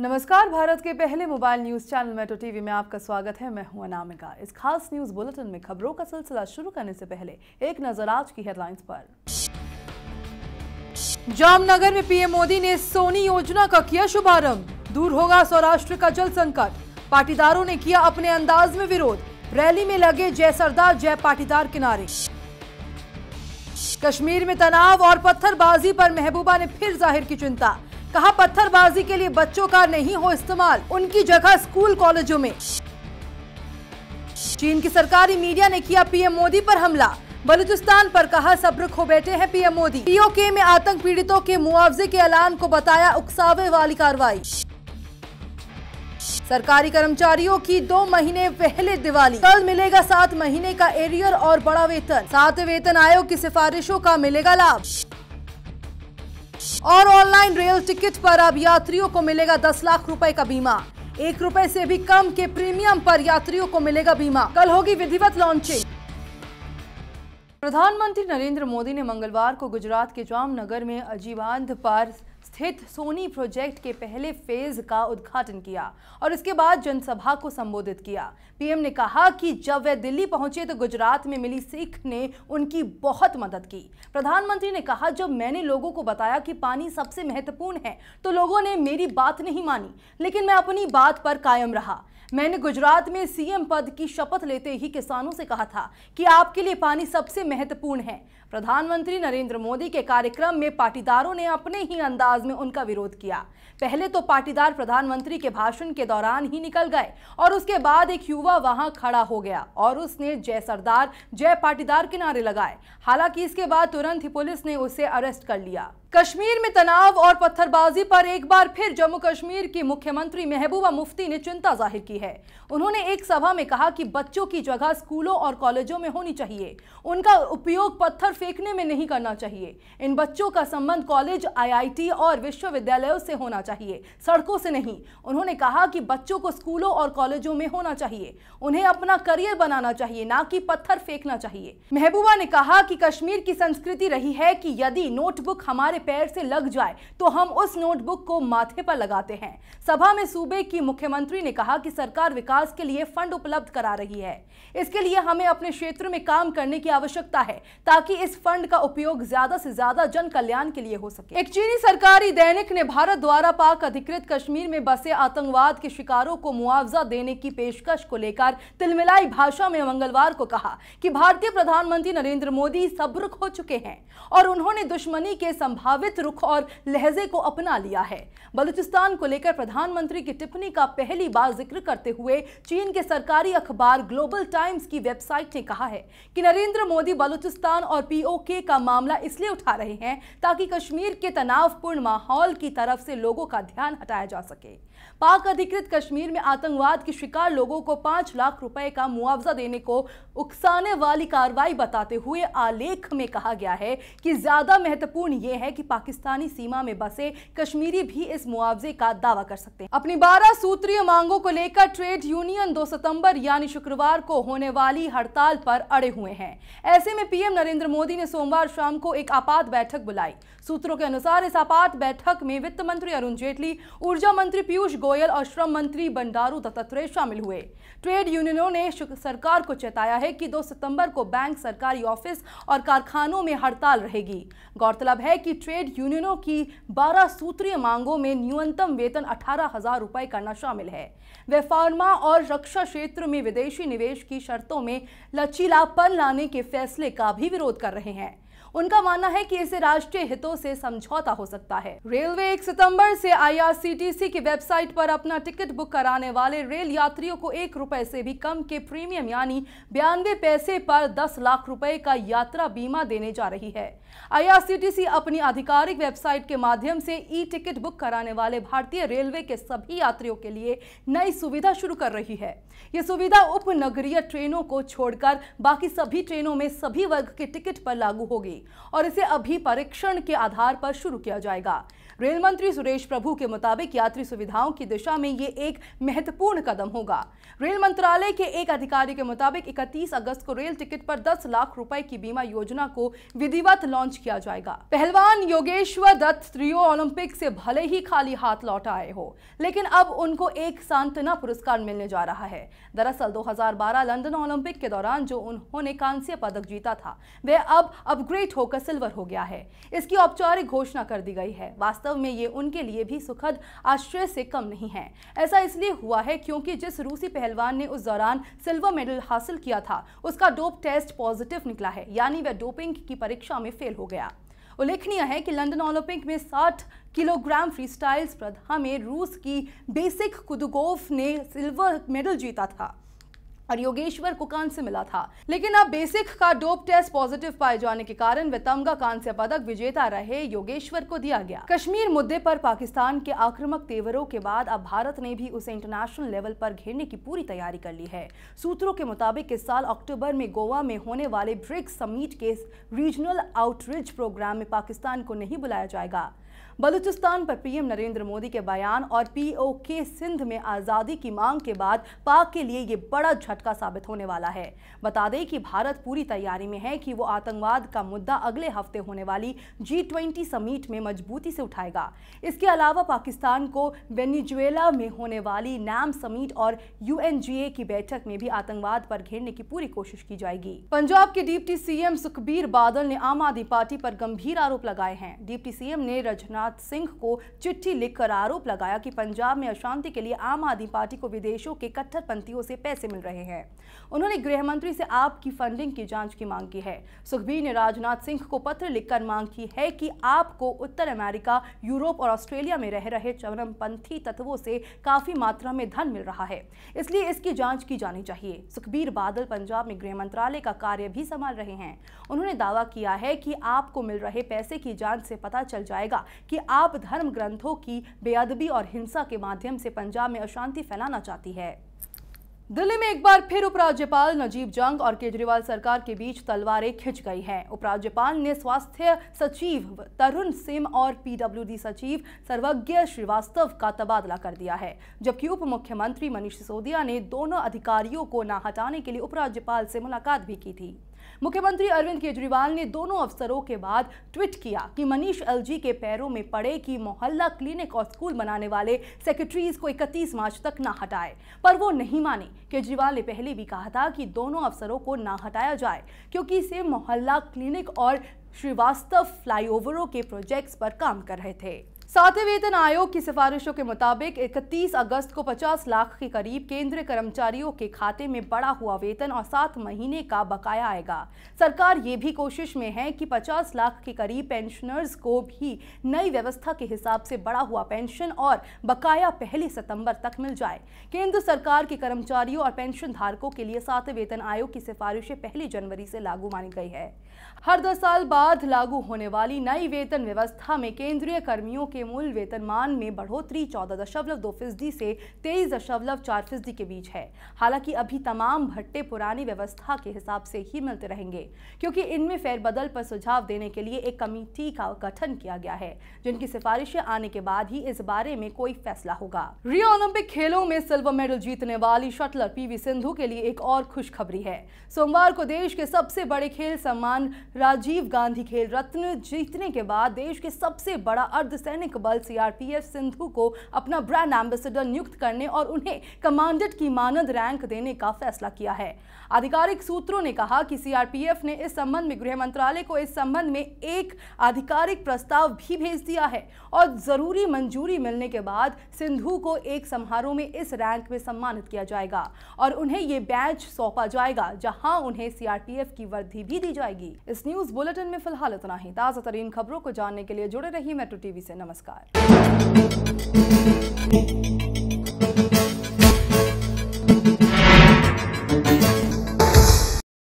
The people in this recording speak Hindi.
नमस्कार भारत के पहले mobile news channel Metro TV में आपका स्वागत है मैं हूं अनामिका इस खास न्यूज बुलेटिन में खबरों का सिलसिला शुरू करने से पहले एक नजर आज की हेडलाइंस पर जामनगर में पीएम मोदी ने सोनी योजना का किया शुभारंभ दूर होगा सौराष्ट्र का जल संकट पाटीदारों ने किया अपने अंदाज में विरोध रैली में लगे जय सरदार जय पाटीदार किनारे कश्मीर में तनाव और पत्थरबाजी पर महबूबा ने फिर जाहिर की चिंता कहा पत्थरबाजी के लिए बच्चों का नहीं हो इस्तेमाल उनकी जगह स्कूल कॉलेजों में चीन की सरकारी मीडिया ने किया पीएम मोदी पर हमला बलूचिस्तान पर कहा सब्र खो बैठे हैं पीएम मोदी पीओके में आतंक पीड़ितों के मुआवजे के ऐलान को बताया उकसावे वाली कार्रवाई सरकारी कर्मचारियों की दो महीने पहले दिवाली कल मिलेगा सात महीने का एरियर और बड़ा वेतन सात वेतन आयोग की सिफारिशों का मिलेगा लाभ और ऑनलाइन रेल टिकट पर अब यात्रियों को मिलेगा दस लाख रुपए का बीमा एक रुपए से भी कम के प्रीमियम पर यात्रियों को मिलेगा बीमा कल होगी विधिवत लॉन्चिंग प्रधानमंत्री नरेंद्र मोदी ने मंगलवार को गुजरात के जामनगर में अजीबांध पर स्थित सोनी प्रोजेक्ट के पहले फेज का उद्घाटन किया और इसके बाद जनसभा को संबोधित किया पीएम ने कहा कि जब वे दिल्ली पहुंचे तो गुजरात में मिली सिख ने उनकी बहुत मदद की प्रधानमंत्री ने कहा जब मैंने लोगों को बताया कि पानी सबसे महत्वपूर्ण है तो लोगों ने मेरी बात नहीं मानी लेकिन मैं अपनी बात पर कायम रहा मैंने गुजरात में सीएम पद की शपथ लेते ही किसानों से कहा था कि आपके लिए पानी सबसे महत्वपूर्ण है प्रधानमंत्री नरेंद्र मोदी के कार्यक्रम में पाटीदारों ने अपने ही अंदाज में उनका विरोध किया पहले तो पाटीदार प्रधानमंत्री के भाषण के दौरान ही निकल गए और उसके बाद एक युवा वहां खड़ा हो गया और उसने जय सरदार जय पाटीदार के नारे लगाए हालांकि इसके बाद तुरंत ही पुलिस ने उसे अरेस्ट कर लिया कश्मीर में तनाव और पत्थरबाजी पर एक बार फिर जम्मू कश्मीर की मुख्यमंत्री महबूबा मुफ्ती ने चिंता जाहिर की है उन्होंने एक सभा में कहा कि बच्चों की जगह स्कूलों और कॉलेजों में होनी चाहिए उनका उपयोग पत्थर फेंकने में नहीं करना चाहिए इन बच्चों का संबंध कॉलेज आईआईटी और विश्वविद्यालयों से होना चाहिए सड़कों से नहीं उन्होंने कहा कि बच्चों को स्कूलों और कॉलेजों में होना चाहिए उन्हें अपना करियर बनाना चाहिए ना कि पत्थर फेंकना चाहिए महबूबा ने कहा कि कश्मीर की संस्कृति रही है कि यदि नोटबुक हमारे पैर से लग जाए तो हम उस नोटबुक को माथे पर लगाते हैं सभा में सूबे की मुख्यमंत्री ने कहा कि सरकार विकास के लिए फंड उपलब्ध करा रही है इसके लिए हमें अपने क्षेत्र में काम करने की आवश्यकता है ताकि इस फंड का उपयोग ज्यादा से ज्यादा जन कल्याण के लिए हो सके एक चीनी सरकारी दैनिक ने भारत द्वारा पाक अधिकृत कश्मीर में बसे आतंकवाद के शिकारों को मुआवजा देने की पेशकश को लेकर तिलमिलाई भाषा में मंगलवार को कहा कि भारतीय प्रधानमंत्री नरेंद्र मोदी सब्र खो चुके हैं और उन्होंने दुश्मनी के संभाव संभावित रुख और लहजे को अपना लिया है बलूचिस्तान को लेकर प्रधानमंत्री की टिप्पणी का पहली बार जिक्र करते हुए चीन के सरकारी अखबार ग्लोबल टाइम्स की वेबसाइट ने कहा है कि नरेंद्र मोदी बलूचिस्तान और पीओके का मामला इसलिए उठा रहे हैं ताकि कश्मीर के तनावपूर्ण माहौल की तरफ से लोगों का ध्यान हटाया जा सके पाक अधिकृत कश्मीर में आतंकवाद के शिकार लोगों को पांच लाख रुपए का मुआवजा देने को उकसाने वाली कार्रवाई बताते हुए आलेख में कहा गया है कि ज़्यादा महत्वपूर्ण यह है कि पाकिस्तानी सीमा में बसे कश्मीरी भी इस मुआवजे का दावा कर सकते हैं अपनी बारह सूत्रीय मांगों को लेकर ट्रेड यूनियन दो सितम्बर यानी शुक्रवार को होने वाली हड़ताल पर अड़े हुए हैं ऐसे में पीएम नरेंद्र मोदी ने सोमवार शाम को एक आपात बैठक बुलाई सूत्रों के अनुसार इस आपात बैठक में वित्त मंत्री अरुण जेटली ऊर्जा मंत्री पीयूष पीयूष गोयल और श्रम मंत्री बंडारू दत्तात्रेय शामिल हुए ट्रेड यूनियनों ने सरकार को चेताया है कि 2 सितंबर को बैंक सरकारी ऑफिस और कारखानों में हड़ताल रहेगी गौरतलब है कि ट्रेड यूनियनों की 12 सूत्रीय मांगों में न्यूनतम वेतन अठारह हजार रुपए करना शामिल है वे फार्मा और रक्षा क्षेत्र में विदेशी निवेश की शर्तों में लचीलापन लाने के फैसले का भी विरोध कर रहे हैं उनका मानना है कि इसे राष्ट्रीय हितों से समझौता हो सकता है रेलवे एक सितम्बर से आईआरसीटीसी की वेबसाइट पर अपना टिकट बुक कराने वाले रेल यात्रियों को एक रुपए से भी कम के प्रीमियम यानी बयानवे पैसे पर दस लाख रुपए का यात्रा बीमा देने जा रही है आईआरसीटीसी अपनी आधिकारिक वेबसाइट के माध्यम से ई टिकट बुक कराने वाले भारतीय रेलवे के सभी यात्रियों के लिए नई सुविधा शुरू कर रही है ये सुविधा उपनगरीय ट्रेनों को छोड़कर बाकी सभी ट्रेनों में सभी वर्ग के टिकट पर लागू होगी और इसे अभी परीक्षण के आधार पर शुरू किया जाएगा रेल मंत्री सुरेश प्रभु के मुताबिक यात्री सुविधाओं की दिशा में ये एक महत्वपूर्ण कदम होगा रेल मंत्रालय के एक अधिकारी के मुताबिक 31 अगस्त को रेल टिकट पर 10 लाख रुपए की बीमा योजना को विधिवत लॉन्च किया जाएगा पहलवान योगेश्वर दत्त त्रियो ओलंपिक से भले ही खाली हाथ लौट आए हो लेकिन अब उनको एक सांत्वना पुरस्कार मिलने जा रहा है दरअसल 2012 लंदन ओलंपिक के दौरान जो उन्होंने कांस्य पदक जीता था वह अब अपग्रेड होकर सिल्वर हो गया है इसकी औपचारिक घोषणा कर दी गई है वास्तव वास्तव में ये उनके लिए भी सुखद आश्चर्य से कम नहीं है ऐसा इसलिए हुआ है क्योंकि जिस रूसी पहलवान ने उस दौरान सिल्वर मेडल हासिल किया था उसका डोप टेस्ट पॉजिटिव निकला है यानी वह डोपिंग की परीक्षा में फेल हो गया उल्लेखनीय है कि लंदन ओलंपिक में 60 किलोग्राम फ्रीस्टाइल स्पर्धा में रूस की बेसिक कुदुगोव ने सिल्वर मेडल जीता था और योगेश्वर को कांस्य मिला था लेकिन अब बेसिक का डोप टेस्ट पॉजिटिव पाए जाने के कारण वे तमगा कांस्य पदक विजेता रहे योगेश्वर को दिया गया कश्मीर मुद्दे पर पाकिस्तान के आक्रामक तेवरों के बाद अब भारत ने भी उसे इंटरनेशनल लेवल पर घेरने की पूरी तैयारी कर ली है सूत्रों के मुताबिक इस साल अक्टूबर में गोवा में होने वाले ब्रिक्स समिट के रीजनल आउटरीच प्रोग्राम में पाकिस्तान को नहीं बुलाया जाएगा बलूचिस्तान पर पीएम नरेंद्र मोदी के बयान और पीओके सिंध में आज़ादी की मांग के बाद पाक के लिए ये बड़ा झटका साबित होने वाला है बता दें कि भारत पूरी तैयारी में है कि वो आतंकवाद का मुद्दा अगले हफ्ते होने वाली जी ट्वेंटी समीट में मजबूती से उठाएगा इसके अलावा पाकिस्तान को वेनिजुएला में होने वाली नैम समीट और यूएनजीए की बैठक में भी आतंकवाद पर घेरने की पूरी कोशिश की जाएगी पंजाब के डिप्टी सीएम सुखबीर बादल ने आम आदमी पार्टी पर गंभीर आरोप लगाए हैं डिप्टी सीएम ने रजना राजनाथ सिंह को चिट्ठी लिखकर आरोप लगाया कि पंजाब में अशांति के लिए आम आदमी पार्टी को विदेशों के कट्टरपंथियों से पैसे मिल रहे हैं उन्होंने गृह मंत्री से आपकी फंडिंग की जांच की मांग की है सुखबीर ने राजनाथ सिंह को पत्र लिखकर मांग की है कि आपको उत्तर अमेरिका यूरोप और ऑस्ट्रेलिया में रह रहे चरमपंथी तत्वों से काफी मात्रा में धन मिल रहा है इसलिए इसकी जांच की जानी चाहिए सुखबीर बादल पंजाब में गृह मंत्रालय का कार्य भी संभाल रहे हैं उन्होंने दावा किया है कि आपको मिल रहे पैसे की जांच से पता चल जाएगा कि कि आप धर्म ग्रंथों की बेअदबी और हिंसा के माध्यम से पंजाब में अशांति फैलाना चाहती है दिल्ली में एक बार फिर उपराज्यपाल नजीब जंग और केजरीवाल सरकार के बीच तलवारें खिंच गई हैं उपराज्यपाल ने स्वास्थ्य सचिव तरुण सिंह और पीडब्ल्यूडी सचिव सर्वज्ञ श्रीवास्तव का तबादला कर दिया है जबकि उप मुख्यमंत्री मनीष सिसोदिया ने दोनों अधिकारियों को ना हटाने के लिए उपराज्यपाल से मुलाकात भी की थी मुख्यमंत्री अरविंद केजरीवाल ने दोनों अवसरों के बाद ट्वीट किया कि मनीष एलजी के पैरों में पड़े कि मोहल्ला क्लिनिक और स्कूल बनाने वाले सेक्रेटरीज को इकतीस मार्च तक ना हटाए पर वो नहीं माने केजरीवाल ने पहले भी कहा था कि दोनों अफसरों को ना हटाया जाए क्योंकि इसे मोहल्ला क्लिनिक और श्रीवास्तव फ्लाईओवरों के प्रोजेक्ट्स पर काम कर रहे थे सातवें वेतन आयोग की सिफारिशों के मुताबिक 31 अगस्त को 50 लाख के करीब केंद्रीय कर्मचारियों के खाते में बढ़ा हुआ वेतन और सात महीने का बकाया आएगा सरकार ये भी कोशिश में है कि 50 लाख के करीब पेंशनर्स को भी नई व्यवस्था के हिसाब से बढ़ा हुआ पेंशन और बकाया पहली सितंबर तक मिल जाए केंद्र सरकार के कर्मचारियों और पेंशन धारकों के लिए सातवें वेतन आयोग की सिफारिशें पहली जनवरी से लागू मानी गई है हर दस साल बाद लागू होने वाली नई वेतन व्यवस्था में केंद्रीय कर्मियों के के मूल वेतनमान में बढ़ोतरी चौदह दशमलव दो फीसदी से तेईस दशमलव चार फीसदी के बीच है हालांकि अभी तमाम भट्टे पुरानी व्यवस्था के हिसाब से ही मिलते रहेंगे क्योंकि इनमें फेरबदल पर सुझाव देने के लिए एक कमेटी का गठन किया गया है जिनकी सिफारिशें आने के बाद ही इस बारे में कोई फैसला होगा रियो ओलंपिक खेलों में सिल्वर मेडल जीतने वाली शटलर पी सिंधु के लिए एक और खुशखबरी है सोमवार को देश के सबसे बड़े खेल सम्मान राजीव गांधी खेल रत्न जीतने के बाद देश के सबसे बड़ा अर्धसैनिक सैनिक बल सीआरपीएफ सिंधु को अपना ब्रांड एम्बेसडर नियुक्त करने और उन्हें कमांडेंट की मानद रैंक देने का फैसला किया है आधिकारिक सूत्रों ने कहा कि सीआरपीएफ ने इस संबंध में गृह मंत्रालय को इस संबंध में एक आधिकारिक प्रस्ताव भी भेज दिया है और जरूरी मंजूरी मिलने के बाद सिंधु को एक समारोह में इस रैंक में सम्मानित किया जाएगा और उन्हें ये बैच सौंपा जाएगा जहां उन्हें सीआरपीएफ की वृद्धि भी दी जाएगी इस न्यूज बुलेटिन में फिलहाल इतना ही ताजा तरीन खबरों को जानने के लिए जुड़े रहिए मेट्रो टीवी से नमस्कार नमस्कार